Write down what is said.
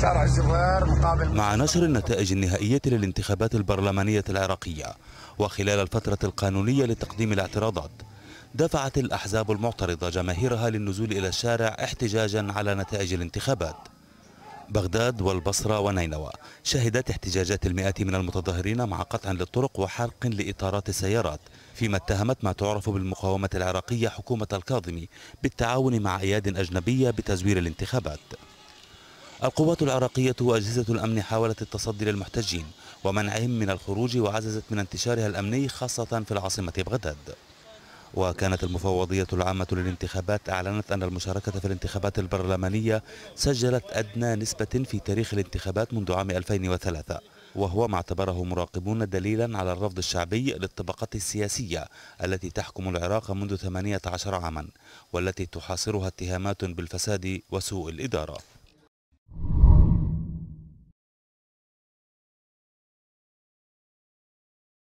شارع الزوار مقابل مع نشر النتائج النهائية للانتخابات البرلمانية العراقية وخلال الفترة القانونية لتقديم الاعتراضات دفعت الأحزاب المعترضة جماهيرها للنزول إلى الشارع احتجاجا على نتائج الانتخابات بغداد والبصرة ونينوى شهدت احتجاجات المئات من المتظاهرين مع قطع للطرق وحرق لإطارات السيارات فيما اتهمت ما تعرف بالمقاومة العراقية حكومة الكاظمي بالتعاون مع أياد أجنبية بتزوير الانتخابات القوات العراقية وأجهزة الأمن حاولت التصدي للمحتجين ومنعهم من الخروج وعززت من انتشارها الأمني خاصة في العاصمة بغداد وكانت المفوضية العامة للانتخابات أعلنت أن المشاركة في الانتخابات البرلمانية سجلت أدنى نسبة في تاريخ الانتخابات منذ عام 2003 وهو ما اعتبره مراقبون دليلا على الرفض الشعبي للطبقات السياسية التي تحكم العراق منذ 18 عاما والتي تحاصرها اتهامات بالفساد وسوء الإدارة